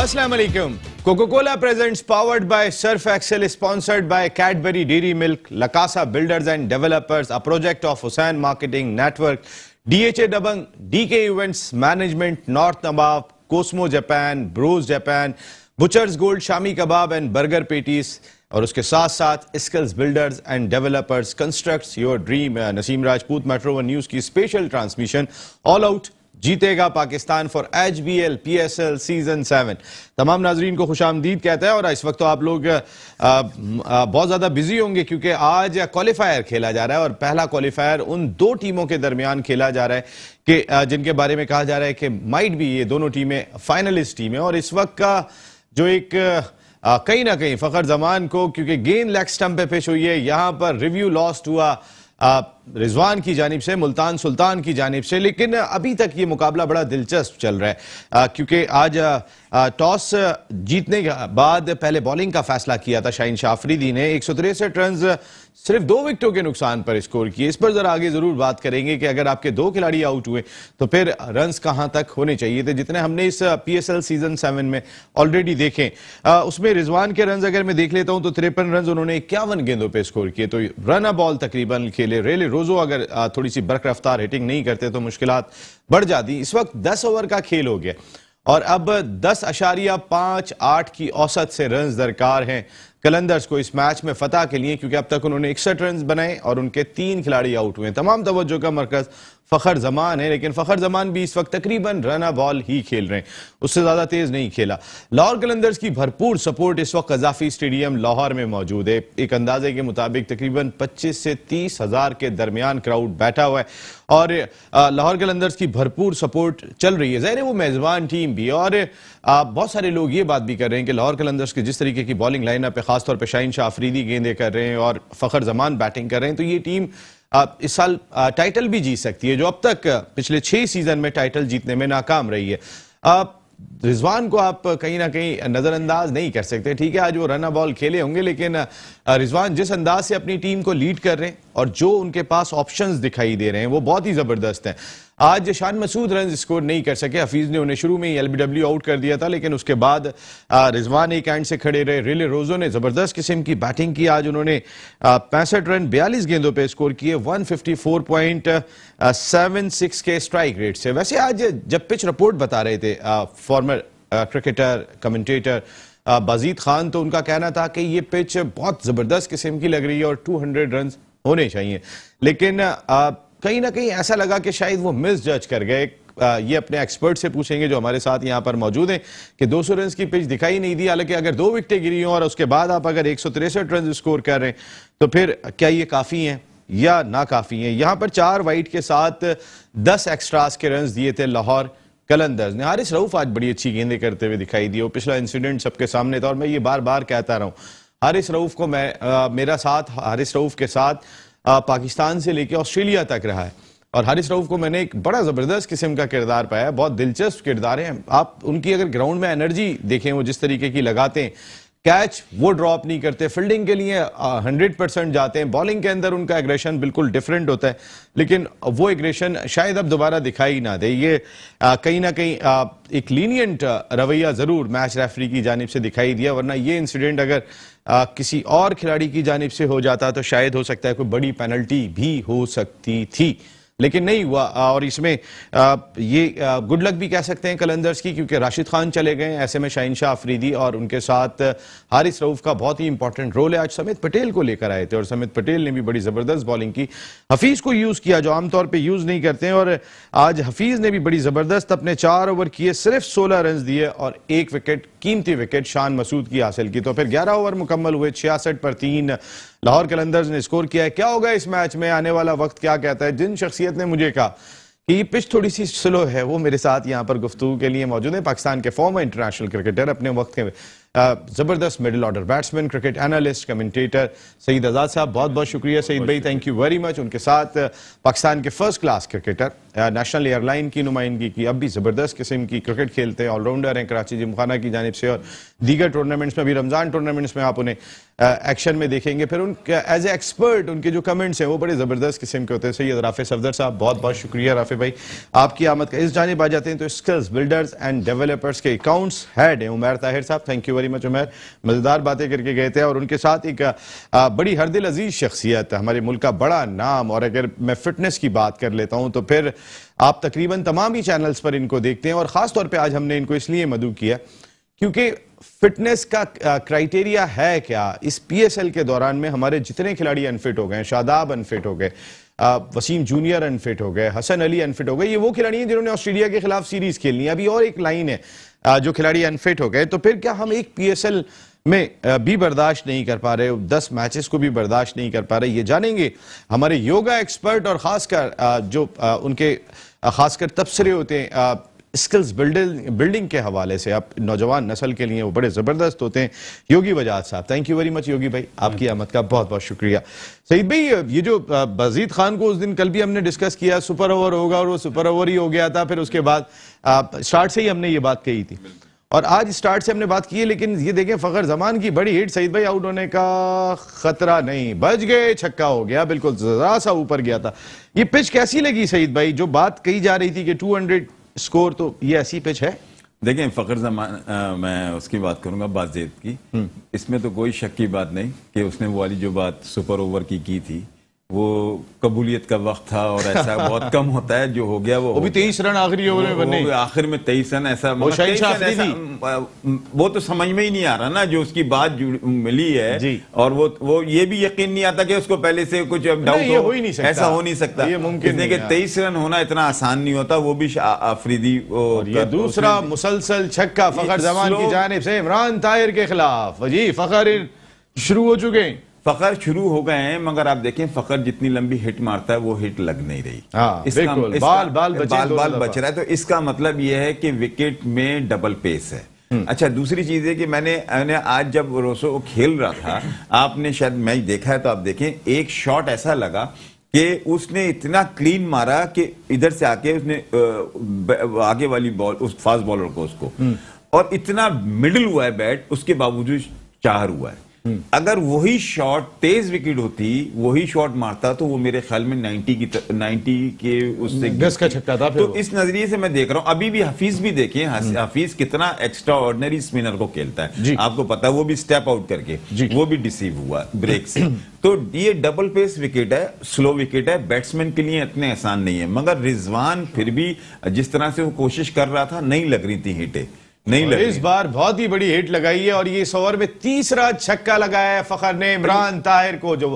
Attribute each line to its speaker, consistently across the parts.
Speaker 1: Assalamualaikum. Coca-Cola presents powered by Surf Excel is sponsored by Cadbury Dairy Milk, Lakasa Builders and Developers, a project of Hussain Marketing Network, DHA Dabang, DK Events Management, North Nabab, Cosmo Japan, Bros Japan, Butcher's Gold, Shami Kebab and Burger Patties. और उसके साथ साथ skills builders and developers constructs your dream Naseem Rajput metro one news की special transmission all out जीतेगा Pakistan for H B L P S L season seven तमाम नाजरीन को खुश आमदीद कहता है और इस वक्त तो आप लोग आ, आ, बहुत ज़्यादा बिजी होंगे क्योंकि आज क्वालिफायर खेला जा रहा है और पहला क्वालिफायर उन दो टीमों के दरमियान खेला जा रहा है कि जिनके बारे में कहा जा रहा है कि माइट भी ये दोनों टीमें फाइनलिस्ट टीमें और इस वक्त का जो एक कहीं ना कहीं फ़खर जमान को क्योंकि गेंद लेग स्टम्प पे पेश हुई है यहाँ पर रिव्यू लॉस्ट हुआ रिजवान की जानब से मुल्तान सुल्तान की जानब से लेकिन अभी तक ये मुकाबला बड़ा दिलचस्प चल रहा है क्योंकि आज टॉस जीतने के बाद पहले बॉलिंग का फैसला किया था शाहिन शाफरीदी ने एक सौ तिरसठ रन सिर्फ दो विकेटों के नुकसान पर स्कोर किए इस पर जरा आगे जरूर बात करेंगे कि अगर आपके दो खिलाड़ी आउट हुए तो फिर रन कहां तक होने चाहिए थे जितने हमने इस पीएसएल सीजन सेवन में ऑलरेडी देखें उसमें रिजवान के रन अगर मैं देख लेता हूं तो तिरपन रन उन्होंने इक्यावन गेंदों पर स्कोर किए तो रन अ बॉल तकरीबन खेले रेले रोजो अगर थोड़ी सी बर्क रफ्तार हिटिंग नहीं करते तो मुश्किल बढ़ जाती इस वक्त दस ओवर का खेल हो गया और अब दस अशारिया पांच आठ की औसत से रन दरकार हैं कलंदर्स को इस मैच में फतह के लिए क्योंकि अब तक उन्होंने इकसठ रन बनाए और उनके तीन खिलाड़ी आउट हुए तमाम तवज्जो का मरकज फ़खर जमान है लेकिन फ़खर जमान भी इस वक्त तकरीबन रन बॉल ही खेल रहे हैं उससे ज़्यादा तेज़ नहीं खेला लाहौर कलंदर्स की भरपूर सपोर्ट इस वक्त कजाफी स्टेडियम लाहौर में मौजूद है एक अंदाजे के मुताबिक तकरीबन पच्चीस से तीस हज़ार के दरमियान क्राउड बैठा हुआ है और लाहौर कलंदर्स की भरपूर सपोर्ट चल रही है जहर वो मेज़बान टीम भी और बहुत सारे लोग ये बात भी कर रहे हैं कि लाहौर कलंदर्स की जिस तरीके की बॉलिंग लाइनअप है खासतौर पर शाहिन शाह आफरीदी गेंदे कर रहे हैं और फ़खर जमान बैटिंग कर रहे हैं तो ये टीम इस साल टाइटल भी जीत सकती है जो अब तक पिछले छह सीजन में टाइटल जीतने में नाकाम रही है रिजवान को आप कहीं ना कहीं नज़रअंदाज नहीं कर सकते ठीक है आज वो रन बॉल खेले होंगे लेकिन रिजवान जिस अंदाज से अपनी टीम को लीड कर रहे हैं और जो उनके पास ऑप्शंस दिखाई दे रहे हैं वो बहुत ही ज़बरदस्त हैं आज शान मसूद रन स्कोर नहीं कर सके हफीज ने उन्हें शुरू में ही एलबीडब्ल्यू आउट कर दिया था लेकिन उसके बाद रिजवान एक एंड से खड़े रहे रिले रोजो ने जबरदस्त किस्म की बैटिंग की आज उन्होंने पैंसठ रन बयालीस गेंदों पर स्कोर किए वन के स्ट्राइक रेट से वैसे आज जब पिच रिपोर्ट बता रहे थे former cricketer commentator Bazid Khan तो उनका कहना था कि ये पिच बहुत ज़बरदस्त किस्म की लग रही है और 200 रन होने चाहिए लेकिन आ, कहीं ना कहीं ऐसा लगा कि शायद वो मिस जज कर गए ये अपने एक्सपर्ट से पूछेंगे जो हमारे साथ यहां पर मौजूद हैं कि 200 रन की पिच दिखाई नहीं दी हालांकि अगर दो विकटें गिरी हों और उसके बाद आप अगर एक रन स्कोर कर रहे हैं तो फिर क्या ये काफ़ी है या ना काफ़ी है यहाँ पर चार वाइट के साथ दस एक्स्ट्रास के रन दिए थे लाहौर कलंदर्स ने हारिस रऊफ आज बड़ी अच्छी गेंदे करते हुए दिखाई दी और पिछला इंसिडेंट सबके सामने था और मैं ये बार बार कहता रहा हूँ हारिस रऊफ को मैं आ, मेरा साथ हारिस रऊफ के साथ पाकिस्तान से लेकर ऑस्ट्रेलिया तक रहा है और हरीश रऊफ को मैंने एक बड़ा ज़बरदस्त किस्म का किरदार पाया बहुत दिलचस्प किरदार है आप उनकी अगर ग्राउंड में एनर्जी देखें वो जिस तरीके की लगाते हैं कैच वो ड्रॉप नहीं करते फील्डिंग के लिए हंड्रेड परसेंट जाते हैं बॉलिंग के अंदर उनका एग्रेशन बिल्कुल डिफरेंट होता है लेकिन वो एग्रेशन शायद अब दोबारा दिखाई ना दे ये कहीं ना कहीं एक लीनियंट रवैया ज़रूर मैच रेफरी की जानब से दिखाई दिया वरना ये इंसिडेंट अगर आ, किसी और खिलाड़ी की जानब से हो जाता तो शायद हो सकता है कोई बड़ी पेनल्टी भी हो सकती थी लेकिन नहीं हुआ और इसमें ये गुड लक भी कह सकते हैं कलंदर्स की क्योंकि राशिद खान चले गए ऐसे में शाहिन शाह अफरीदी और उनके साथ हारिस रऊफ का बहुत ही इंपॉर्टेंट रोल है आज समित पटेल को लेकर आए थे और समित पटेल ने भी बड़ी ज़बरदस्त बॉलिंग की हफीज़ को यूज़ किया जो आमतौर पर यूज़ नहीं करते हैं और आज हफीज़ ने भी बड़ी ज़बरदस्त अपने चार ओवर किए सिर्फ सोलह रन दिए और एक विकेट कीमती विकेट शान मसूद की हासिल की तो फिर ग्यारह ओवर मुकम्मल हुए छियासठ पर तीन लाहौर कलंदर्स ने स्कोर किया है क्या होगा इस मैच में आने वाला वक्त क्या कहता है जिन शख्सियत ने मुझे कहा कि ये पिच थोड़ी सी स्लो है वो मेरे साथ यहाँ पर गुफ्तु के लिए मौजूद है पाकिस्तान के फॉर्मर इंटरनेशनल क्रिकेटर अपने वक्त के ज़बरदस्त middle order batsman cricket analyst commentator Saeed Azad साहब बहुत बहुत शुक्रिया सईद भाई थैंक यू वेरी मच उनके साथ पाकिस्तान के first class cricketer national airline की नुमाइंदगी की अब भी ज़बरदस्त किस्म की क्रिकेट खेलते हैं ऑलराउंडर हैं कराची जिमखाना की जानब से और दीगर टूर्नामेंट्स में अभी रमज़ान टूर्नामेंट्स में आप उन्हें एक्शन में देखेंगे फिर उन एज एक्सपर्ट उनके जो कमेंट्स हैं वो बड़े ज़बरदस्त किस्म के होते हैं सैयद राफे सफदर साहब बहुत बहुत शुक्रिया राफे भाई आपकी आमद का इस जानब आ जाते हैं तो स्किल्स बिल्डर्स एंड डेवलपर्स के अकाउंट्स हैड हैं उमैर ताहिर साहब thank you very much Umair मज़ेदार बातें करके गए थे और उनके साथ एक बड़ी हरदिल अजीज़ शख्सियत है हमारे मुल्क का बड़ा नाम और अगर मैं फ़िटनेस की बात कर लेता हूँ तो फिर आप तकरीबन तमाम ही चैनल्स पर इनको देखते हैं और ख़ास तौर पर आज हमने इनको इसलिए मदू किया क्योंकि फिटनेस का क्राइटेरिया है क्या इस पीएसएल के दौरान में हमारे जितने खिलाड़ी अनफिट हो गए शादाब अनफिट हो गए वसीम जूनियर अनफिट हो गए हसन अली अनफिट हो गए ये वो खिलाड़ी हैं जिन्होंने ऑस्ट्रेलिया के खिलाफ सीरीज खेलनी है अभी और एक लाइन है जो खिलाड़ी अनफिट हो गए तो फिर क्या हम एक पीएसएल में भी बर्दाश्त नहीं कर पा रहे दस मैचेस को भी बर्दाश्त नहीं कर पा रहे ये जानेंगे हमारे योगा एक्सपर्ट और खासकर जो उनके खासकर तबसरे होते हैं स्किल्स बिल्डिंग बिल्डिंग के हवाले से आप नौजवान नस्ल के लिए वो बड़े ज़बरदस्त होते हैं योगी बजाज साहब thank you very much Yogi भाई आपकी आमद का बहुत बहुत शुक्रिया सईद भाई ये जो बजीद खान को उस दिन कल भी हमने डिस्कस किया सुपर ओवर होगा और वो सुपर ओवर ही हो गया था फिर उसके बाद स्टार्ट से ही हमने ये बात कही थी और आज स्टार्ट से हमने बात की है लेकिन ये देखें फखर जमान की बड़ी हिट सईद भाई आउट होने का खतरा नहीं बच गए छक्का हो गया बिल्कुल जरा सा ऊपर गया था ये पिच कैसी लगी सईद भाई जो बात कही जा रही थी कि 200
Speaker 2: स्कोर तो ये ऐसी पिच है देखें फ़खर जमान आ, मैं उसकी बात करूंगा बाजेद की हम्म। इसमें तो कोई शक की बात नहीं कि उसने वो वाली जो बात सुपर ओवर की की थी वो कबूलियत का वक्त था और ऐसा बहुत कम होता है जो हो गया वो, वो भी तेईस रन आखिरी ओवर में बने आखिर में तेईस रन ऐसा वो, मतलब ऐसा वो तो समझ में ही नहीं आ रहा ना जो उसकी बात मिली है और वो वो ये भी यकीन नहीं आता कि उसको पहले से कुछ डाउट हो, ही नहीं सकता ऐसा हो नहीं सकता ये मुमकिन है तेईस रन होना इतना आसान नहीं होता वो भी आफरीदी दूसरा मुसलसल छक्का
Speaker 1: फखर जमान की जानब से इमरान ताहिर के
Speaker 2: खिलाफ जी फखर शुरू हो चुके हैं फकर शुरू हो गए हैं मगर आप देखें फकर जितनी लंबी हिट मारता है वो हिट लग नहीं रही हाँ, इसका, इसका बाल बाल बचे बाल बाल बच रहा है तो इसका मतलब ये है कि विकेट में डबल पेस है हम्म। अच्छा दूसरी चीज है कि मैंने मैंने आज जब रोसो खेल रहा था आपने शायद मैच देखा है तो आप देखें एक शॉट ऐसा लगा कि उसने इतना क्लीन मारा कि इधर से आके उसने आगे वाली बॉल उस फास्ट बॉलर को उसको हम्म। और इतना मिडिल हुआ है बैट उसके बावजूद चार हुआ है हम्म। अगर वही शॉट तेज विकेट होती वही शॉट मारता तो वो मेरे ख्याल में 90 की 90 के उससे का छक्का था तो इस नजरिए से मैं देख रहा हूं अभी भी हफीज भी देखें हम्म। हफीज कितना एक्स्ट्रा ऑर्डनरी स्पिनर को खेलता है आपको पता है वो भी स्टेप आउट करके वो भी डिसीव हुआ ब्रेक से तो ये डबल पेस विकेट है स्लो विकेट है बैट्समैन के लिए इतने आसान नहीं है मगर रिजवान फिर भी जिस तरह से वो कोशिश कर रहा था नहीं लग रही थी हिटें नहीं लगी
Speaker 1: इस बार बहुत ही बड़ी हिट लगाई है और ये इस ओवर में तीसरा छक्का लगाया है फखर ने इमरान ताहिर को जो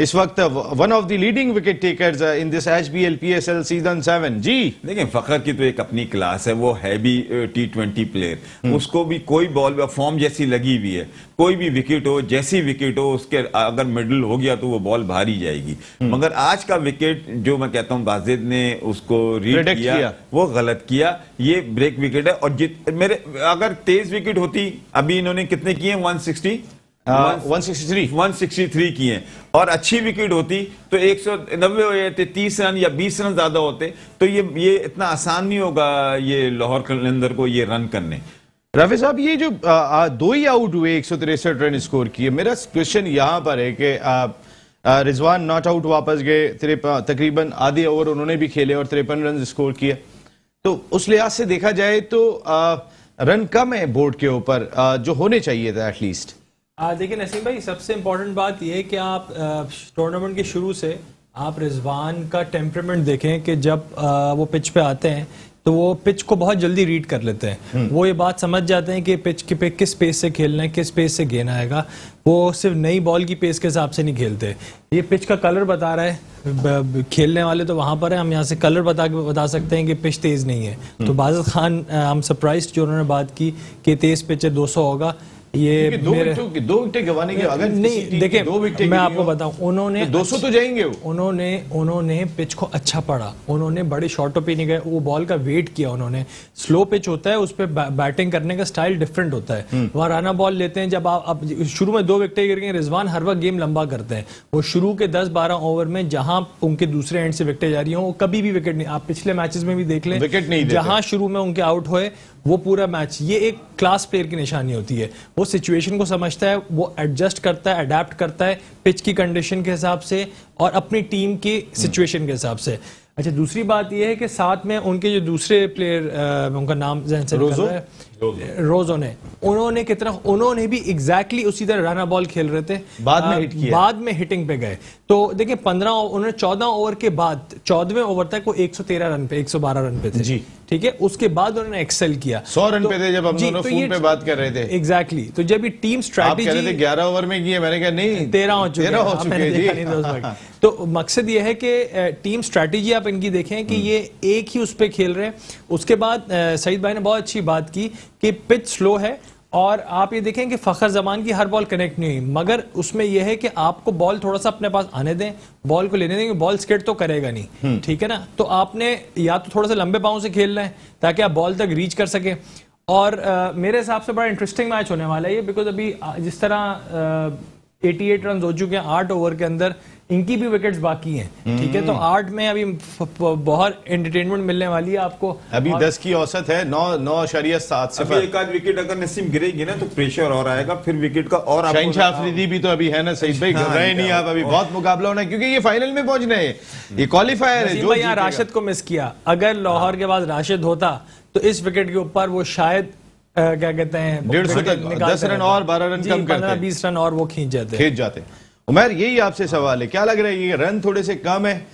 Speaker 1: इस वक्त one of the leading wicket takers in
Speaker 2: this H B L P S L season seven जी देखिए फखर की तो एक अपनी क्लास है वो है भी टी ट्वेंटी प्लेयर उसको भी कोई बॉल फॉर्म uh, जैसी लगी हुई है कोई भी विकेट हो जैसी विकेट हो उसके अगर मिडल हो गया तो वो बॉल भारी जाएगी हम्म। मगर आज का विकेट जो मैं कहता हूं बाजिद ने उसको रीड किया, किया वो गलत किया ये ब्रेक विकेट है और जित मेरे अगर तेज विकेट होती अभी इन्होंने कितने किए 160 163 163 किए और अच्छी विकेट होती तो एक सौ नब्बे हो तो जाते तीस रन या बीस रन ज्यादा होते तो ये ये इतना आसान नहीं होगा ये लाहौर कलंदर को ये रन करने
Speaker 1: रफी साहब ये जो आ, आ, दो ही आउट हुए एक सौ तिरसठ रन स्कोर किए मेरा क्वेश्चन यहाँ पर है कि रिजवान नॉट आउट वापस गए तकरीबन आधे ओवर उन्होंने भी खेले और तिरपन रन स्कोर किए तो उस लिहाज से देखा जाए तो आ, रन कम है बोर्ड के ऊपर जो होने चाहिए था एटलीस्ट
Speaker 3: देखिए नसीम भाई सबसे इम्पोर्टेंट बात यह है कि आप टूर्नामेंट के शुरू से आप रिजवान का टेम्परमेंट देखें कि जब आ, वो पिच पे आते हैं तो वो पिच को बहुत जल्दी रीड कर लेते हैं हम्म। वो ये बात समझ जाते हैं कि पिच के पे किस पेस से खेलना है किस पेस से गेंद आएगा वो सिर्फ नई बॉल की पेस के हिसाब से नहीं खेलते ये पिच का कलर बता रहा है खेलने वाले तो वहाँ पर है हम यहाँ से कलर बता के बता सकते हैं कि पिच तेज़ नहीं है तो हम्म। बाजत खान हम सरप्राइज जो उन्होंने बात की कि तेज़ पिच है दो होगा ये दो
Speaker 1: विकटे गवाने के अगर नहीं देखिए दो विकेट
Speaker 3: मैं आपको बताऊं उन्होंने तो दो सौ तो जाएंगे उन्होंने उन्होंने पिच को अच्छा पढ़ा उन्होंने बड़े शॉर्टो पे नहीं गए वो बॉल का वेट किया उन्होंने स्लो पिच होता है उस पर बैटिंग करने का स्टाइल डिफरेंट होता है वहां राना बॉल लेते हैं जब आप शुरू में दो विकटे गिर गए रिजवान हर वक्त गेम लंबा करते हैं वो शुरू के दस बारह ओवर में जहां उनके दूसरे एंड से विकटे जा रही हो कभी भी विकेट नहीं आप पिछले मैचेस में भी देख लें विकेट नहीं जहां शुरू में उनके आउट हुए वो पूरा मैच ये एक क्लास प्लेयर की निशानी होती है वो सिचुएशन को समझता है वो एडजस्ट करता है अडेप्ट करता है पिच की कंडीशन के हिसाब से और अपनी टीम के सिचुएशन के हिसाब से अच्छा दूसरी बात यह है कि साथ में उनके जो दूसरे प्लेयर आ, उनका नाम जहन से रोजो है रोजो ने उन्होंने कितना उन्होंने भी एग्जैक्टली exactly उसी तरह राना बॉल खेल रहे थे बाद में हिट किया बाद में हिटिंग पे गए तो देखिए पंद्रह उन्होंने चौदह ओवर के बाद चौदहवें ओवर तक वो एक सौ तेरह रन पे एक सौ बारह रन पे थे जी ठीक है उसके बाद उन्होंने एक्सेल किया सौ रन तो, पे थे जब हम दोनों तो फोन पे बात कर रहे थे एग्जैक्टली exactly, तो जब ये टीम स्ट्रैटेजी
Speaker 1: ग्यारह ओवर में किए मैंने
Speaker 3: कहा नहीं तेरह हो चुके हैं हो हाँ, तो मकसद ये है कि टीम स्ट्रेटेजी आप इनकी देखें कि हम्म। ये एक ही उस पर खेल रहे हैं उसके बाद सईद भाई ने बहुत अच्छी बात की कि पिच स्लो है और आप ये देखें कि फ़खर जमान की हर बॉल कनेक्ट नहीं हुई मगर उसमें यह है कि आपको बॉल थोड़ा सा अपने पास आने दें बॉल को लेने देंगे बॉल स्केट तो करेगा नहीं हम्म। ठीक है ना तो आपने या तो थोड़ा सा लंबे पाँव से खेलना है ताकि आप बॉल तक रीच कर सकें और आ, मेरे हिसाब से बड़ा इंटरेस्टिंग मैच होने वाला है ये बिकॉज अभी जिस तरह एटी एट रन हो चुके हैं आठ ओवर के अंदर इनकी भी विकेट्स बाकी हैं ठीक है तो हम्म। आठ में अभी बहुत एंटरटेनमेंट मिलने वाली है आपको अभी दस
Speaker 1: की औसत है नौ नौ अशरिया सात से एक आध विकेट अगर नसीम गिरेगी ना तो प्रेशर और आएगा फिर विकेट का और आफरीदी भी तो अभी है ना सही भाई हाँ, घबराए नहीं हाँ। आप अभी बहुत मुकाबला होना है क्योंकि ये फाइनल में पहुंच रहे हम्म। ये क्वालिफायर है जो यहाँ राशिद को मिस किया अगर लाहौर
Speaker 3: हाँ। के बाद राशिद होता तो इस विकेट के ऊपर वो शायद क्या कहते हैं डेढ़ सौ तक दस रन और बारह
Speaker 1: रन कम करते हैं बीस
Speaker 4: रन और वो खींच जाते खींच जाते हैं उमैर यही आपसे सवाल है क्या लग रहा है ये रन थोड़े से कम है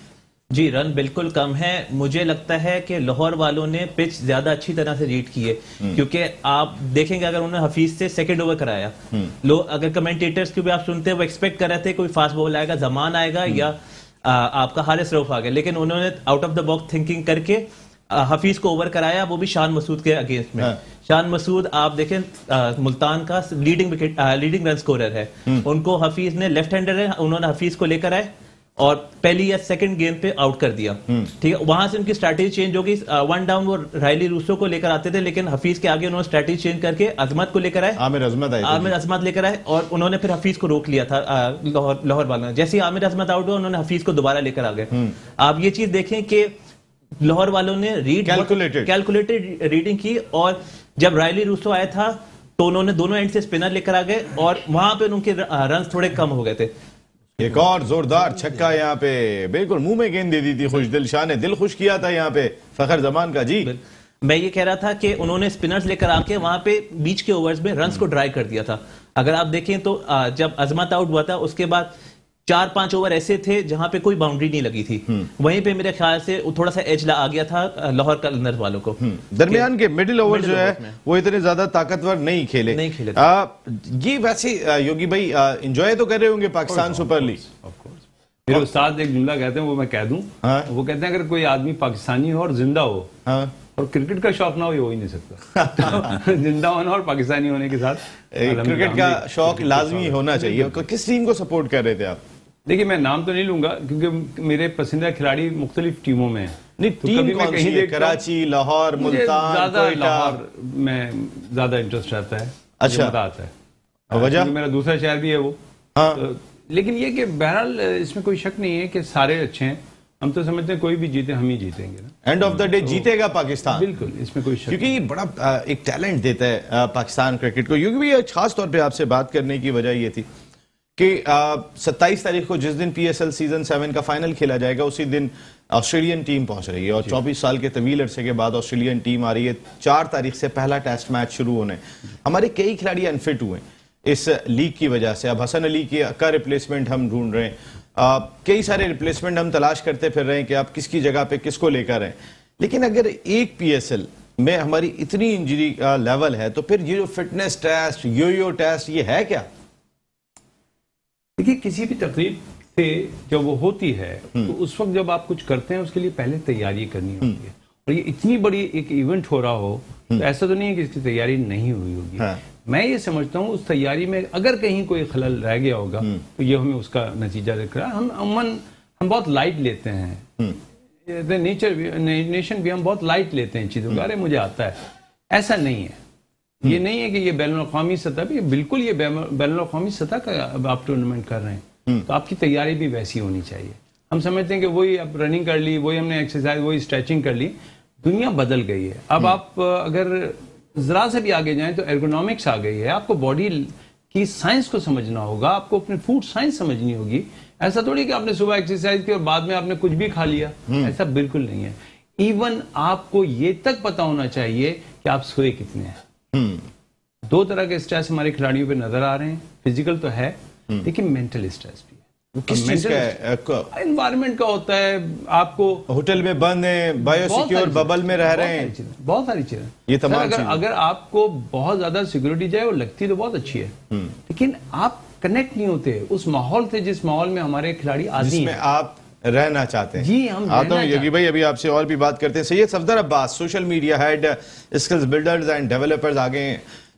Speaker 4: जी रन बिल्कुल कम है मुझे लगता है कि लाहौर वालों ने पिच ज्यादा अच्छी तरह से रीड की है हम्म। क्योंकि आप देखेंगे अगर उन्होंने हफीज से सेकंड ओवर कराया हम्म। लोग अगर कमेंटेटर्स को भी आप सुनते हैं वो एक्सपेक्ट कर रहे थे कोई फास्ट बॉल आएगा जमान आएगा हम्म। या आ, आपका हारिस रऊफ आ गया लेकिन उन्होंने out of the box thinking करके हफीज को ओवर कराया वो भी शान मसूद के अगेंस्ट में हाँ। शान मसूद आप देखें मुल्तान का leading wicket leading run scorer है हम्म। उनको हफीज ने लेफ्ट हैंडर है उन्होंने हफीज को लेकर आए और पहली या सेकंड गेम पे आउट कर दिया हम्म। ठीक है वहां से उनकी स्ट्रैटेजी चेंज हो गई वन डाउन वो रायली रूसो को लेकर आते थे लेकिन हफीज के आगे उन्होंने स्ट्रैटेजी चेंज करके अजमत को लेकर आए आमिर अजमत आए आमिर अजमत लेकर आए और उन्होंने फिर हफीज को रोक लिया था लाहौर लाहौर वाला जैसे ही आमिर अजमत आउट हुआ उन्होंने हफीज को दोबारा लेकर आ गए हम्म। आप ये चीज देखें कि लाहौर वालों ने रीड कैलकुलेटेड कैलकुलेटेड रीडिंग की और जब रायली रूसो आया था तो उन्होंने दोनों एंड से स्पिनर लेकर आ गए और वहां पे उनके रन थोड़े कम हो गए थे
Speaker 1: एक और जोरदार छक्का यहाँ पे
Speaker 4: बिल्कुल मुंह में गेंद दे दी थी खुश दिल शाह ने दिल खुश किया था यहाँ पे फखर जमान का जी मैं ये कह रहा था कि उन्होंने स्पिनर्स लेकर आके वहां पे बीच के ओवर्स में रन को ड्राई कर दिया था अगर आप देखें तो जब अजमत आउट हुआ था उसके बाद चार पांच ओवर ऐसे थे जहां पे कोई बाउंड्री नहीं लगी थी हम्म। वहीं पे मेरे ख्याल से थोड़ा सा एज आ गया था लाहौर कलंदर वालों को हम्म।
Speaker 1: दरमियान के मिडिल ओवर जो है वो इतने ज्यादा ताकतवर नहीं खेले नहीं खेले आ, ये वैसे योगी भाई इंजॉय तो कर रहे होंगे पाकिस्तान सुपर लीग मेरे उस्ताद एक
Speaker 5: जुमला कहते हैं वो मैं कह दूं हाँ। वो कहते हैं अगर कोई आदमी पाकिस्तानी हो और जिंदा हो हाँ। और क्रिकेट का शौक ना हो ही नहीं सकता जिंदा होना और पाकिस्तानी होने के साथ क्रिकेट का
Speaker 1: शौक लाजमी होना चाहिए किस टीम को सपोर्ट कर रहे थे आप
Speaker 5: देखिए मैं नाम तो नहीं लूंगा क्योंकि मेरे पसंदीदा खिलाड़ी मुख्तलिफ टीमों में नहीं तो टीम कौन कहीं है कराची
Speaker 1: लाहौर मुल्तान लाहौर
Speaker 5: में ज्यादा इंटरेस्ट रहता है अच्छा मजा आता
Speaker 6: है
Speaker 5: वजह मेरा दूसरा शहर भी है वो हाँ। तो, लेकिन ये कि बहरहाल इसमें कोई शक नहीं है कि सारे अच्छे हैं हम तो समझते हैं कोई भी जीते हम ही जीतेंगे
Speaker 1: ना एंड ऑफ द डे जीतेगा पाकिस्तान बिल्कुल इसमें कोई क्योंकि ये बड़ा एक टैलेंट देता है पाकिस्तान क्रिकेट को क्योंकि भी खास तौर पे आपसे बात करने की वजह ये थी कि सत्ताईस तारीख को जिस दिन पीएसएल सीजन सेवन का फाइनल खेला जाएगा उसी दिन ऑस्ट्रेलियन टीम पहुंच रही है और चौबीस साल के तवील अरसे के बाद ऑस्ट्रेलियन टीम आ रही है चार तारीख से पहला टेस्ट मैच शुरू होने हमारे कई खिलाड़ी अनफिट हुए इस लीग की वजह से अब हसन अली की का रिप्लेसमेंट हम ढूंढ रहे हैं कई सारे रिप्लेसमेंट हम तलाश करते फिर रहे हैं कि आप किसकी जगह पे किसको लेकर हैं लेकिन अगर एक पीएसएल में हमारी इतनी इंजरी का लेवल है तो फिर ये जो fitness test yo yo test ये है क्या देखिए किसी भी तकरीब से जब वो होती है
Speaker 5: हम्म। तो उस वक्त जब आप कुछ करते हैं उसके लिए पहले तैयारी करनी हम्म। होती है और ये इतनी बड़ी एक इवेंट हो रहा हो तो हम्म। ऐसा तो नहीं है कि इसकी तैयारी नहीं हुई होगी हाँ। मैं ये समझता हूँ उस तैयारी में अगर कहीं कोई खलल रह गया होगा हम्म। तो ये हमें उसका नतीजा दिख रहा है हम अमन हम बहुत लाइट लेते हैं नेचर हम्म। नेशन भी हम बहुत लाइट लेते हैं चीज़ों का अरे मुझे आता है ऐसा नहीं है ये नहीं है कि ये बैन अवी सतह भी बिल्कुल ये बैन अवी सतह का आप टूर्नामेंट कर रहे हैं तो आपकी तैयारी भी वैसी होनी चाहिए हम समझते हैं कि वही आप रनिंग कर ली वही हमने एक्सरसाइज वही स्ट्रेचिंग कर ली दुनिया बदल गई है अब हम्म। आप अगर जरा से भी आगे जाएं तो एर्गोनॉमिक्स आ गई है आपको बॉडी की साइंस को समझना होगा आपको अपने फूड साइंस समझनी होगी ऐसा थोड़ी कि आपने सुबह एक्सरसाइज की और बाद में आपने कुछ भी खा लिया हम्म। ऐसा बिल्कुल नहीं है इवन आपको ये तक पता होना चाहिए कि आप सोए कितने हैं
Speaker 4: हम्म।
Speaker 5: दो तरह के स्ट्रेस हमारे खिलाड़ियों पे नजर आ रहे हैं फिजिकल तो है लेकिन मेंटल स्ट्रेस का एनवायरमेंट का होता है आपको होटल में बंद है बायोसिक्योर बबल में रह रहे हैं बहुत सारी चीजें ये तमाम अगर अगर आपको बहुत ज्यादा सिक्योरिटी जाए वो लगती तो बहुत अच्छी है हम्म। लेकिन आप कनेक्ट नहीं होते उस माहौल से जिस माहौल में हमारे खिलाड़ी आदि हैं आप
Speaker 1: रहना चाहते हैं जी हम आता हाँ, तो हूँ योगी भाई अभी आपसे और भी बात करते हैं Syed Safdar Abbas social media head skills builders and developers आगे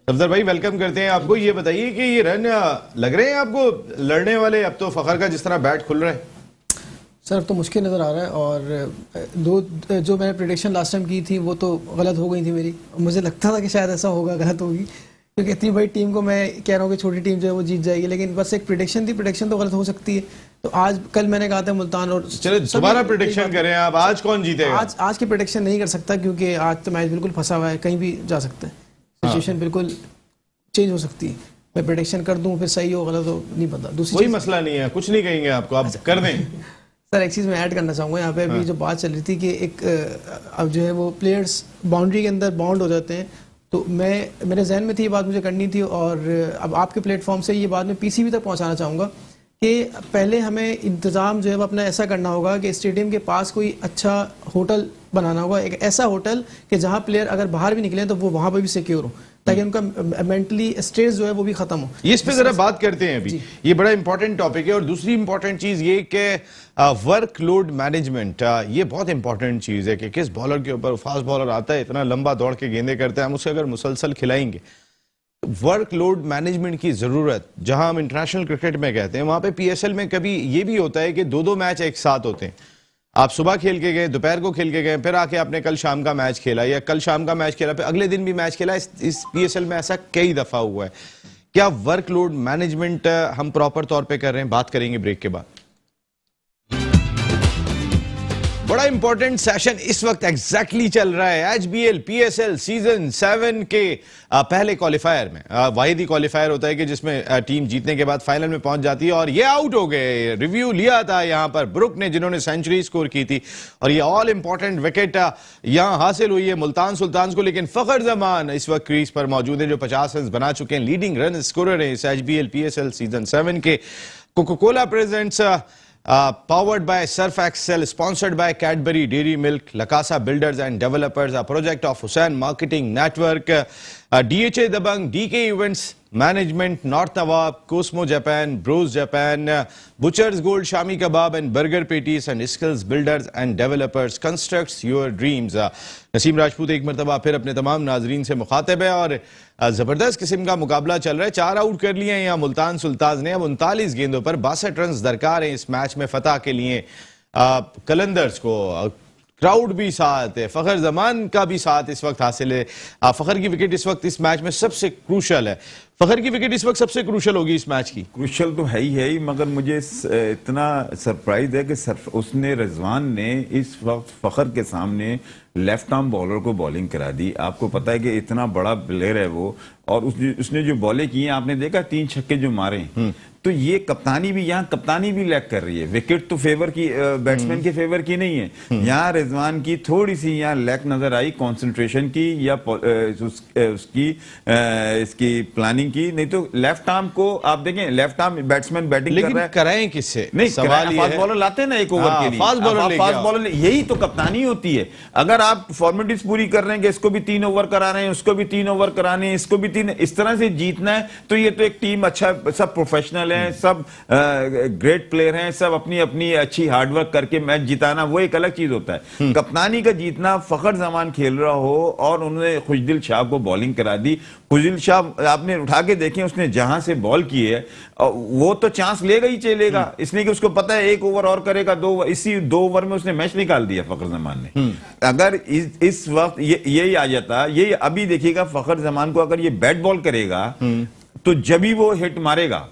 Speaker 1: अफजर भाई वेलकम करते हैं आपको ये बताइए कि ये रन लग रहे हैं आपको लड़ने वाले अब तो फखर का जिस तरह बैट खुल रहे हैं
Speaker 6: सर अब तो मुश्किल नज़र आ रहा है और दो जो मैंने प्रडिक्शन लास्ट टाइम की थी वो तो गलत हो गई थी मेरी मुझे लगता था कि शायद ऐसा होगा गलत होगी क्योंकि इतनी बड़ी टीम को मैं कह रहा हूँ कि छोटी टीम जो है वो जीत जाएगी लेकिन बस एक प्रडिक्शन थी प्रडिक्शन तो गलत हो सकती है तो आज कल मैंने कहा था मुल्तान और चलो दोबारा प्रडिक्शन
Speaker 1: करें आप आज कौन जीते आज
Speaker 6: आज की प्रडिक्शन नहीं कर सकता क्योंकि आज तो मैच बिल्कुल फंसा हुआ है कहीं भी जा सकते हैं सिचुएशन बिल्कुल चेंज हो सकती है मैं प्रोटेक्शन कर दूँ फिर सही हो गलत हो नहीं पता दूसरी कोई
Speaker 1: मसला नहीं है कुछ नहीं कहेंगे आपको आप कर दें
Speaker 6: सर एक चीज़ मैं ऐड करना चाहूँगा यहाँ पे अभी हाँ। जो बात चल रही थी कि एक अब जो है वो प्लेयर्स बाउंड्री के अंदर बाउंड हो जाते हैं तो मैं मेरे जहन में थी ये बात मुझे करनी थी और अब आपके प्लेटफॉर्म से ये बात मैं पीसीबी तक पहुँचाना चाहूँगा कि पहले हमें इंतज़ाम जो है वो अपना ऐसा करना होगा कि स्टेडियम के पास कोई अच्छा होटल बनाना होगा एक ऐसा होटल कि जहाँ प्लेयर अगर बाहर भी निकले तो वो वहाँ पर भी सिक्योर हो ताकि हम्म। उनका मेंटली स्ट्रेस जो है वो भी खत्म हो
Speaker 1: इस पे जरा बात करते हैं अभी ये बड़ा इंपॉर्टेंट टॉपिक है और दूसरी इंपॉर्टेंट चीज ये कि वर्क लोड मैनेजमेंट ये बहुत इंपॉर्टेंट चीज है कि किस बॉलर के ऊपर फास्ट बॉलर आता है इतना लंबा दौड़ के गेंदे करते हैं हम उसे अगर मुसलसल खिलाएंगे वर्कलोड मैनेजमेंट की ज़रूरत जहां हम इंटरनेशनल क्रिकेट में कहते हैं वहां पे पीएसएल में कभी ये भी होता है कि दो दो मैच एक साथ होते हैं आप सुबह खेल के गए दोपहर को खेल के गए फिर आके आपने कल शाम का मैच खेला या कल शाम का मैच खेला फिर अगले दिन भी मैच खेला इस, पी में ऐसा कई दफ़ा हुआ है क्या वर्कलोड मैनेजमेंट हम प्रॉपर तौर पर कर रहे हैं बात करेंगे ब्रेक के बाद बड़ा इंपॉर्टेंट सेशन इस वक्त एग्जैक्टली exactly चल रहा है H B L P S L season seven के पहले क्वालिफायर में वाहिद ही क्वालिफायर होता है कि जिसमें टीम जीतने के बाद फाइनल में पहुंच जाती है और ये आउट हो गए रिव्यू लिया था यहां पर ब्रुक ने जिन्होंने सेंचुरी स्कोर की थी और ये ऑल इंपॉर्टेंट विकेट यहां हासिल हुई है मुल्तान सुल्तान को लेकिन फखर जमान इस वक्त क्रीज पर मौजूद है जो पचास रन बना चुके हैं लीडिंग रन स्कोर है इस H B L P S L season seven के Coca Cola presents Uh, powered by Surf Excel, sponsored by Cadbury Dairy Milk, Lakasa Builders and Developers, a project of Hussain Marketing Network, uh, DHA Dabang, DK Events, Management, North Awab, Cosmo Japan, Bros Japan, uh, Butcher's Gold, Shami Kebab and Burger Patties and Skills Builders and Developers. Constructs your dreams. Uh, Naseem Rajput एक मरतबा फिर अपने तमाम नाजरीन से मुखातब है और ज़बरदस्त किस्म का मुकाबला चल रहा है चार आउट कर लिए हैं यहाँ मुल्तान सुल्ताज ने अब उनतालीस गेंदों पर बासठ रन दरकार हैं इस मैच में फतह के लिए कलंदर्स को क्राउड भी साथ है फ़खर जमान का भी साथ इस वक्त हासिल है फ़खर की विकेट इस वक्त इस मैच में सबसे क्रूशल है फखर की विकेट इस वक्त सबसे क्रूशल
Speaker 2: होगी इस मैच की क्रूशल तो है ही है ही मगर मुझे इतना सरप्राइज है कि उसने रजवान ने इस वक्त फखर के सामने लेफ्ट आर्म बॉलर को बॉलिंग करा दी आपको पता है कि इतना बड़ा प्लेयर है वो और उसने उसने जो बॉले किए आपने देखा तीन छक्के जो मारे हम्म। तो ये कप्तानी भी यहाँ कप्तानी भी लैक कर रही है विकेट तो फेवर की बैट्समैन हम्म। के फेवर की नहीं है हम्म। यहाँ रिजवान की थोड़ी सी यहाँ लैक नजर आई कंसंट्रेशन की या उस, उसकी इसकी प्लानिंग की नहीं तो लेफ्ट आर्म को आप देखें लेफ्ट आर्म बैट्समैन बैटिंग लेकिन कर रहा है कराएं किससे नहीं सवाल ये फास्ट बॉलर लाते ना एक ओवर हाँ, के लिए फास्ट बॉलर फास्ट बॉलर यही तो कप्तानी होती है अगर आप फॉर्मेलिटीज पूरी कर रहे हैं कि इसको भी तीन ओवर करा रहे हैं उसको भी तीन ओवर कराने हैं इसको भी तीन इस तरह से जीतना है तो ये तो एक टीम अच्छा सब प्रोफेशनल है हम्म। सब ग्रेट प्लेयर है सब अपनी अपनी अच्छी हार्डवर्क करके मैच जिताना वो एक अलग चीज होता है हम्म। कप्तानी का जीतना फखर जमान खेल रहा हो और उन्होंने खुशदिल शाह को बॉलिंग करा दी फजिल शाह आपने उठा के देखे उसने जहां से बॉल की है वो तो चांस लेगा ही चलेगा हम्म। इसलिए कि उसको पता है एक ओवर और करेगा दो इसी दो ओवर में उसने मैच निकाल दिया फखर जमान ने हम्म। अगर इस, इस वक्त ये यही आ जाता यही अभी देखिएगा फखर जमान को अगर ये बैट बॉल करेगा हम्म। तो जब ही वो हिट मारेगा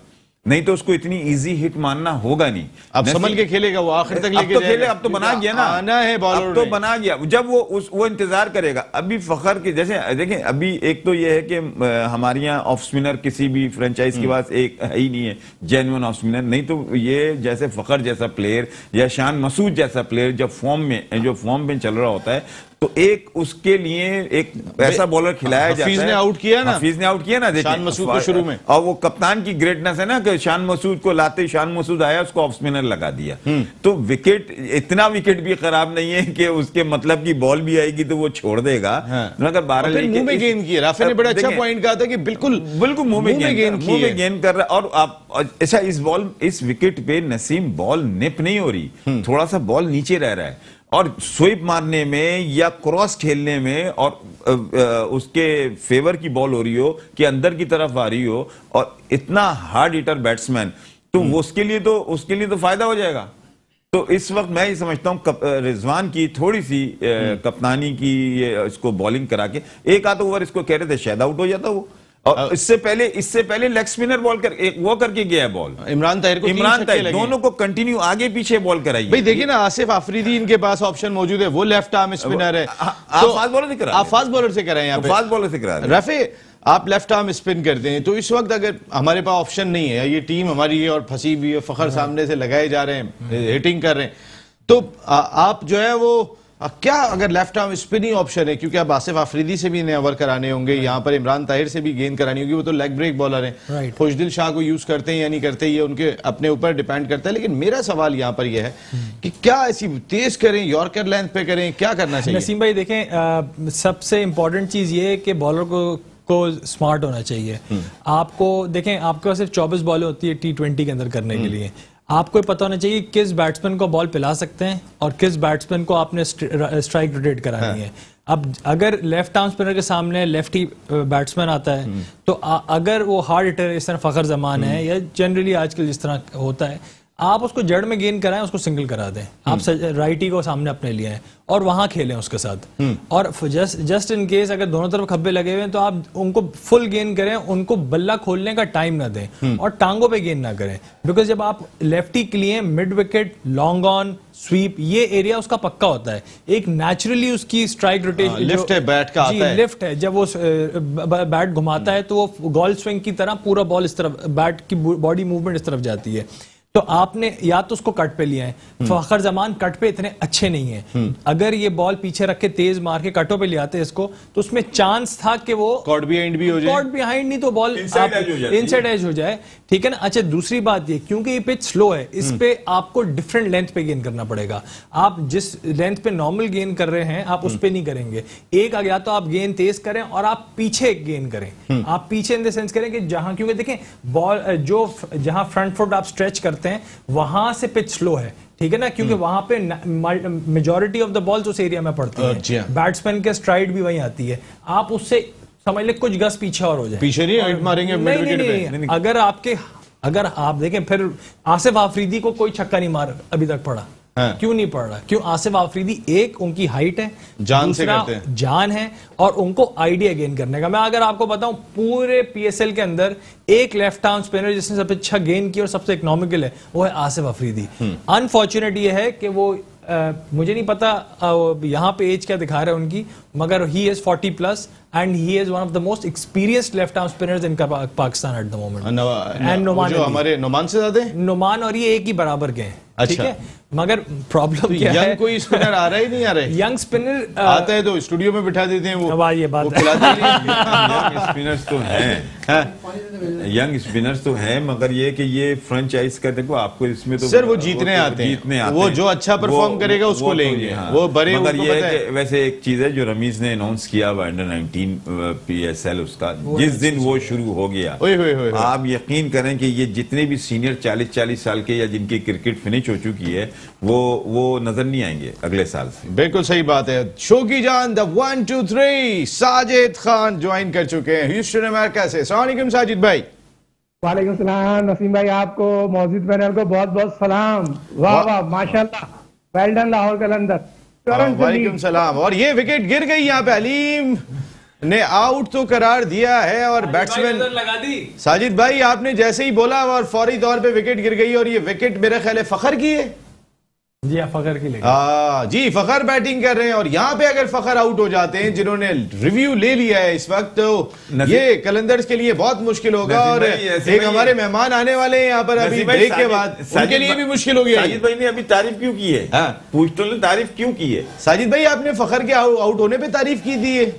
Speaker 2: नहीं तो उसको इतनी इजी हिट मानना होगा नहीं अब समझ के खेलेगा वो आखिर तक लेके तो खेले अब तो बना गया ना आना है बॉलर तो बना गया जब वो उस वो इंतजार करेगा अभी फखर के जैसे देखें अभी एक तो ये है कि हमारे यहाँ ऑफ स्पिनर किसी भी फ्रेंचाइज के पास एक है ही नहीं है जेन्युन ऑफ स्पिनर नहीं तो ये जैसे फखर जैसा प्लेयर या शान मसूद जैसा प्लेयर जब फॉर्म में जो फॉर्म में चल रहा होता है तो एक उसके लिए एक ऐसा बॉलर खिलाया हाँ, जाता है ने आउट किया ना हफीज ने आउट किया ना शान मसूद को शुरू में और वो कप्तान की ग्रेटनेस है ना कि शान मसूद को लाते शान मसूद आया उसको ऑफ स्पिनर लगा दिया हम्म। तो विकेट इतना विकेट भी खराब नहीं है कि उसके मतलब की बॉल भी आएगी तो वो छोड़ देगा मगर हाँ। तो बारह मुंह में गेंद किया राफेल ने बड़ा अच्छा पॉइंट
Speaker 1: कहा था कि बिल्कुल बिल्कुल मुंह में गेंद मुंह में गेंद
Speaker 2: कर रहा और आप ऐसा अच्छा, इस बॉल इस विकेट पे नसीम बॉल निप नहीं हो रही हम्म। थोड़ा सा बॉल नीचे रह रहा है और स्वीप मारने में या क्रॉस खेलने में और उसके फेवर की बॉल हो रही हो कि अंदर की तरफ आ रही हो और इतना हार्ड हिटर बैट्समैन तो हम्म। उसके लिए तो उसके लिए तो फायदा हो जाएगा तो इस वक्त मैं ये समझता हूँ रिजवान की थोड़ी सी हम्म। कप्तानी की इसको बॉलिंग करा के एक आध ओवर इसको कह रहे थे शायद आउट हो जाता वो और आ, इससे पहले इससे पहले लेग स्पिनर बॉल कर एक वो करके गया है बॉल इमरान ताहिर को इमरान ताहिर दोनों को कंटिन्यू आगे पीछे बॉल कराई भाई देखिए
Speaker 1: ना आसिफ आफरीदी इनके पास ऑप्शन मौजूद है वो लेफ्ट आर्म स्पिनर है तो फास्ट बॉलर से करा आप फास्ट बॉलर से कराए यहाँ फास्ट बॉलर से करा रफे आप लेफ्ट आर्म स्पिन करते हैं तो इस वक्त अगर हमारे पास ऑप्शन नहीं है ये टीम हमारी है और फंसी हुई है फखर हाँ। सामने से लगाए जा रहे हैं हिटिंग कर रहे हैं तो आप जो है वो क्या अगर लेफ्ट आर्म स्पिन ही ऑप्शन है क्योंकि अब आसिफ आफरीदी से भी इन्हें ओवर कराने होंगे यहाँ पर इमरान ताहिर से भी गेंद करानी होगी वो तो लेग ब्रेक बॉलर हैं खुशदिल शाह को यूज करते हैं या नहीं करते ये उनके अपने ऊपर डिपेंड करता है लेकिन मेरा सवाल यहाँ पर यह है कि hmm. क्या ऐसी तेज करें यॉर्कर लेंथ पे करें क्या करना चाहिए नसीम भाई देखें सबसे इंपॉर्टेंट
Speaker 3: चीज ये है कि बॉलर को को स्मार्ट होना चाहिए hmm. आपको देखें आपके पास सिर्फ चौबीस बॉलें होती है टी ट्वेंटी के अंदर करने के hmm. लिए आपको पता होना चाहिए किस बैट्समैन को बॉल पिला सकते हैं और किस बैट्समैन को आपने स्ट्राइक रोटेट करानी हाँ। है अब अगर लेफ्ट आर्म स्पिनर के सामने लेफ्टी बैट्समैन आता है हम्म। तो अगर वो हार्ड हिटर इस तरह फखर जमान है हम्म। या जनरली आजकल जिस तरह होता है आप उसको जड़ में गेन कराएं उसको सिंगल करा दें आप राइट हम्म। ही को सामने अपने लिए हैं और वहां खेलें उसके साथ हम्म। और जस्ट जस्ट इन केस अगर दोनों तरफ खब्बे लगे हुए हैं तो आप उनको फुल गेन करें उनको बल्ला खोलने का टाइम ना दें हम्म। और टांगों पे गेन ना करें बिकॉज जब आप लेफ्टी के लिए mid wicket long on sweep ये एरिया उसका पक्का होता है एक नेचुरली उसकी स्ट्राइक रोटेशन लिफ्ट है बैट का आता है लिफ्ट है जब वो बैट घुमाता है तो वो गोल स्विंग की तरह पूरा बॉल इस तरफ बैट की बॉडी मूवमेंट इस तरफ जाती है तो आपने या तो उसको कट पे लिया है फखर हम्म। तो जमान कट पे इतने अच्छे नहीं है हम्म। अगर ये बॉल पीछे रख के तेज मार के कटो पे ले आते इसको तो उसमें चांस था कि वो कॉट बिहाइंड भी हो जाए कॉट बिहाइंड नहीं तो बॉल इनसाइड एज हो जाए ठीक है ना अच्छा दूसरी बात ये क्योंकि ये पिच स्लो है इस हम्म। पे आपको डिफरेंट लेंथ पे गेन करना पड़ेगा आप जिस लेंथ पे नॉर्मल गेन कर रहे हैं आप उस पर नहीं करेंगे एक आ गया तो आप गेंद तेज करें और आप पीछे गेन करें आप पीछे इन द सेंस करें कि जहां क्योंकि देखें बॉल जो जहां फ्रंट फुट आप स्ट्रेच करते सकते हैं वहां से पिच स्लो है ठीक है ना क्योंकि हम्म। वहां पे मेजोरिटी ऑफ द बॉल्स उस एरिया में पड़ती है बैट्समैन हाँ। के स्ट्राइड भी वहीं आती है आप उससे समझ ले कुछ गस पीछे और हो जाए पीछे नहीं हाइट मारेंगे नहीं, नहीं, नहीं, नहीं, अगर आपके अगर आप देखें फिर आसिफ आफरीदी को कोई छक्का नहीं मार अभी तक पड़ा
Speaker 1: हाँ।
Speaker 5: क्यों
Speaker 3: नहीं पढ़ रहा क्यों आसिफ आफरीदी एक उनकी हाइट है जान से करते हैं जान है और उनको आइडिया गेन करने का मैं अगर आपको बताऊं पूरे पीएसएल के अंदर एक लेफ्ट आर्म स्पिनर जिसने सबसे अच्छा गेन किया और सबसे इकोनॉमिकल है वो है आसिफ अफरीदी अनफॉर्चुनेट हम्म। ये है कि वो आ, मुझे नहीं पता यहाँ पे एज क्या दिखा रहा है उनकी मगर he is 40 plus and he is one of the most experienced left arm spinners in Pakistan at the
Speaker 1: moment
Speaker 3: and Noman जो हमारे
Speaker 1: नोमान से ज्यादा नोमान और ये एक ही बराबर गए अच्छा मगर प्रॉब्लम तो है कोई स्पिनर आ रहा ही नहीं आ यंग स्पिनर आ... आता uh, है तो स्टूडियो में बिठा देते हैं वो ये बात है
Speaker 2: स्पिनर्स तो हैं यंग हाँ। स्पिनर्स तो हैं मगर ये कि ये फ्रेंचाइज का देखो आपको इसमें तो सर वो तो जीतने आते हैं जीतने आते वो जो अच्छा परफॉर्म करेगा उसको तो लेंगे हाँ। वो बड़े मगर ये वैसे एक चीज है जो रमी आर्मीज ने अनाउंस किया हुआ अंडर 19 पीएसएल उसका जिस दिन वो शुरू हो गया ओए, ओए, ओए, आप यकीन करें कि ये जितने भी सीनियर 40-40 साल के या जिनकी क्रिकेट फिनिश हो चुकी है वो वो नजर नहीं आएंगे अगले साल से
Speaker 1: बिल्कुल सही बात है शोकी जान दन two three Sajid Khan join कर चुके हैं अमेरिका से सलाम साजिद भाई
Speaker 6: वालेकुम सलाम नसीम भाई आपको मौजूद पैनल को बहुत बहुत सलाम वाह वाह माशाल्लाह वेल डन लाहौर कलंदर हाँ, वालेकुम
Speaker 1: सलाम और ये विकेट गिर गई यहाँ पे अलीम ने आउट तो करार दिया है और बैट्समैन लगा दी साजिद भाई आपने जैसे ही बोला और फौरी तौर पे विकेट गिर गई और ये विकेट मेरे ख्याल फखर की है जी फखर की आ, हाँ, जी फखर बैटिंग कर रहे हैं और यहाँ पे अगर फखर आउट हो जाते हैं जिन्होंने रिव्यू ले लिया है इस वक्त तो ये कलंदर्स के लिए बहुत मुश्किल होगा और एक हमारे मेहमान आने वाले हैं यहाँ पर अभी ब्रेक के बाद उनके लिए
Speaker 2: भी मुश्किल हो गया साजिद भाई ने अभी तारीफ क्यों की है हाँ। पूछटोल ने तारीफ क्यों की है
Speaker 6: साजिद भाई आपने फखर के आउट होने पर तारीफ की थी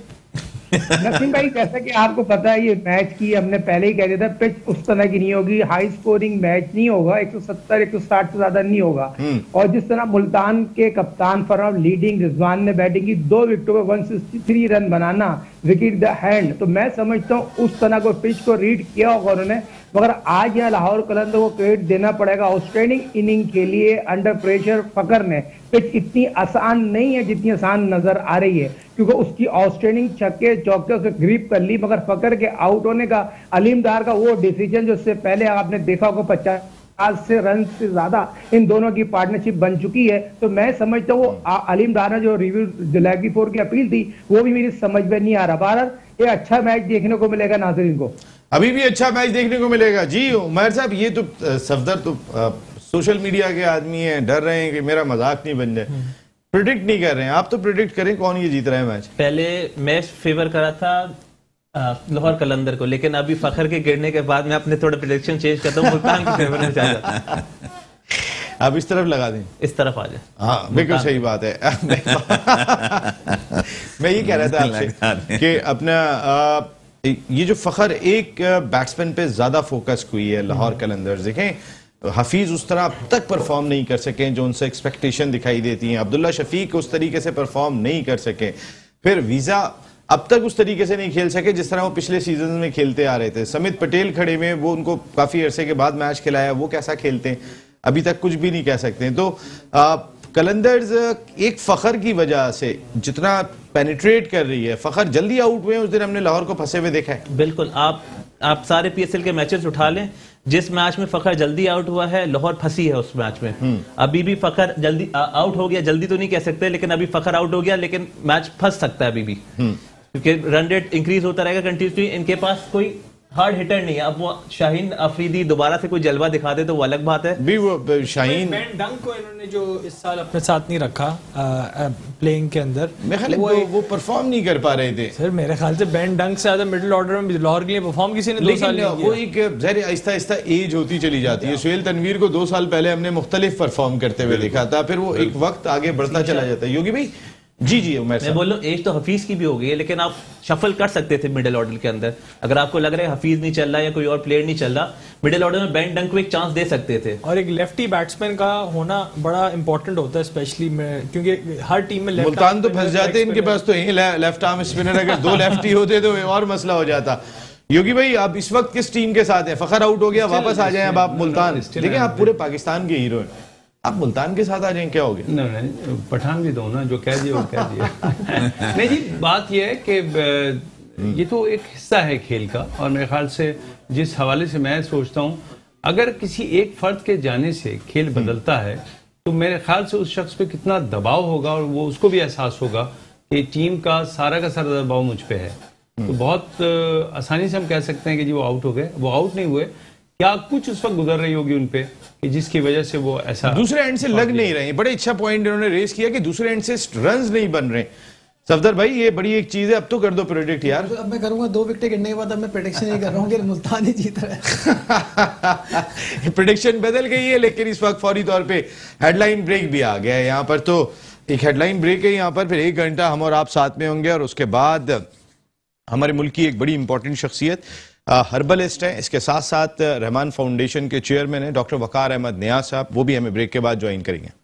Speaker 6: नसीम भाई जैसा कि आपको पता है ये मैच की हमने पहले ही कह दिया था पिच उस तरह की नहीं होगी हाई स्कोरिंग मैच नहीं होगा 170 160 से ज्यादा नहीं होगा हम्म। और जिस तरह मुल्तान के कप्तान फरहान लीडिंग रिजवान ने बैटिंग की दो विकेटों पर थ्री रन बनाना विकेट द हैंड तो मैं समझता हूँ उस तरह को पिच को रीड किया होगा उन्होंने मगर आज यहाँ लाहौर कलंदर को क्रेडिट देना पड़ेगा आउटस्टैंडिंग इनिंग के लिए अंडर प्रेशर फकर ने पिच इतनी आसान नहीं है जितनी आसान नजर आ रही है क्योंकि उसकी आउटस्टैंडिंग छक्के चौके उसे ग्रीप कर ली मगर फकर के आउट होने का अलीमदार का वो डिसीजन जो उससे पहले आपने देखा होगा पचास आज से रन से ज्यादा इन दोनों की पार्टनरशिप बन चुकी है तो मैं समझता हूँ वो अलीम दारा जो रिव्यू लैगी फोर की अपील थी वो भी मेरी समझ में नहीं आ रहा भारत ये अच्छा मैच देखने को मिलेगा नाजरीन को अभी भी अच्छा मैच देखने को मिलेगा जी
Speaker 1: उमर साहब ये तो सफदर तो सोशल मीडिया के आदमी है डर रहे हैं कि मेरा मजाक नहीं
Speaker 4: बन जाए प्रिडिक्ट हम्म। नहीं कर रहे हैं आप तो प्रिडिक्ट करें कौन ये जीत रहा है मैच पहले मैच फेवर करा था लाहौर कलंदर को लेकिन अभी फखर के गिरने के बाद मैं अपने थोड़ा प्रिडिक्शन चेंज करता हूँ मुल्तान के फेवर में चाहता आप इस तरफ लगा दें इस तरफ आ जाए हाँ बिल्कुल सही बात है मैं ये कह रहा था आपसे कि
Speaker 1: अपना ये जो फखर एक बैट्समैन पे ज्यादा फोकस हुई है लाहौर हम्म। कलंदर्स देखें हफीज उस तरह अब तक परफॉर्म नहीं कर सके जो उनसे एक्सपेक्टेशन दिखाई देती हैं अब्दुल्ला शफीक उस तरीके से परफॉर्म नहीं कर सके फिर वीजा अब तक उस तरीके से नहीं खेल सके जिस तरह वो पिछले सीजन में खेलते आ रहे थे समित पटेल खड़े में वो उनको काफी अरसे के बाद मैच खिलाया वो कैसा खेलते हैं अभी तक कुछ भी नहीं कह सकते तो आ, कलंदर्स एक फ़खर की वजह से जितना पेनिट्रेट कर रही है फ़खर जल्दी
Speaker 4: आउट हुए उस दिन हमने लाहौर को फंसे हुए देखा है बिल्कुल आप आप सारे पीएसएल के मैचेस उठा लें जिस मैच में फखर जल्दी आउट हुआ है लाहौर फंसी है उस मैच में हम्म। अभी भी फखर जल्दी आ, आउट हो गया जल्दी तो नहीं कह सकते लेकिन अभी फखर आउट हो गया लेकिन मैच फंस सकता है अभी भी हम्म। क्योंकि रन रेट इंक्रीज होता रहेगा कंटिन्यूसली इनके पास कोई हार्ड हिटर नहीं है अब वो शाहीन अफरीदी दोबारा से कोई जलवा दिखा दे तो वो अलग बात है भी वो शाहीन
Speaker 3: डंग को इन्होंने जो इस साल अपने
Speaker 4: साथ नहीं रखा आ, आ, प्लेइंग के अंदर मेरे वो वो परफॉर्म नहीं कर पा रहे थे सर
Speaker 3: मेरे ख्याल से बैन डंग से ज्यादा मिडिल ऑर्डर में लाहौर के लिए परफॉर्म किसी ने दो साल वो
Speaker 1: एक जहर आहिस्ता आहिस्ता एज होती चली जाती है सुहेल तनवीर को दो साल पहले हमने मुख्तलिफ परफॉर्म करते हुए देखा था फिर वो एक
Speaker 4: वक्त आगे बढ़ता चला जाता है योगी भाई जी जी उमेर मैं बोल रहा हूँ एज तो हफीज की भी हो गई है लेकिन आप शफल कर सकते थे मिडिल ऑर्डर के अंदर अगर आपको लग रहा है हफीज नहीं चल रहा या कोई और प्लेयर नहीं चल रहा मिडिल ऑर्डर में बैंड डंक को एक चांस दे सकते थे
Speaker 3: और एक लेफ्टी बैट्समैन का होना बड़ा इंपॉर्टेंट होता है स्पेशली
Speaker 1: में क्योंकि हर टीम में मुल्तान तो फंस जाते हैं इनके पास
Speaker 4: तो यही लेफ्ट
Speaker 1: आर्म स्पिनर अगर दो लेफ्टी होते तो और मसला हो जाता योगी भाई आप इस वक्त किस टीम के साथ है फखर आउट हो गया वापस आ जाए अब आप मुल्तान देखिए आप पूरे पाकिस्तान के हीरो हैं आप मुल्तान के साथ आ जाए क्या हो गया नहीं नहीं पठान भी दो तो ना जो कह दिए वो कह दिया
Speaker 5: नहीं जी बात यह है कि हम्म। ये तो एक हिस्सा है खेल का और मेरे ख्याल से जिस हवाले से मैं सोचता हूँ अगर किसी एक फर्द के जाने से खेल हम्म। बदलता है तो मेरे ख्याल से उस शख्स पे कितना दबाव होगा और वो उसको भी एहसास होगा कि टीम का सारा का सारा दबाव मुझ पर है हम्म। तो बहुत आसानी से हम कह सकते हैं कि जी वो आउट हो गए वो आउट नहीं हुए क्या
Speaker 1: कुछ उस वक्त गुजर रही होगी उन पर जिसकी वजह से वो ऐसा दूसरे एंड से लग नहीं रहे बड़े अच्छा पॉइंट इन्होंने रेस किया कि दूसरे एंड से रन नहीं बन रहे सफदर भाई ये बड़ी एक चीज है अब तो कर दो प्रोडिक्ट यार
Speaker 6: अब मैं करूंगा दो विकेट गिरने के बाद अब मैं प्रोडिक्शन नहीं कर रहा हूँ कि मुल्तान ही जीत रहा
Speaker 1: है प्रोडिक्शन बदल गई है लेकिन इस वक्त फौरी तौर पे हेडलाइन ब्रेक भी आ गया है यहाँ पर तो एक हेडलाइन ब्रेक है यहाँ पर फिर एक घंटा हम और आप साथ में होंगे और उसके बाद हमारे मुल्क की एक बड़ी इंपॉर्टेंट शख्सियत हर्बलिस्ट हैं इसके साथ साथ रहमान फाउंडेशन के चेयरमैन हैं डॉक्टर वकार अहमद नया साहब वो भी हमें ब्रेक के बाद ज्वाइन करेंगे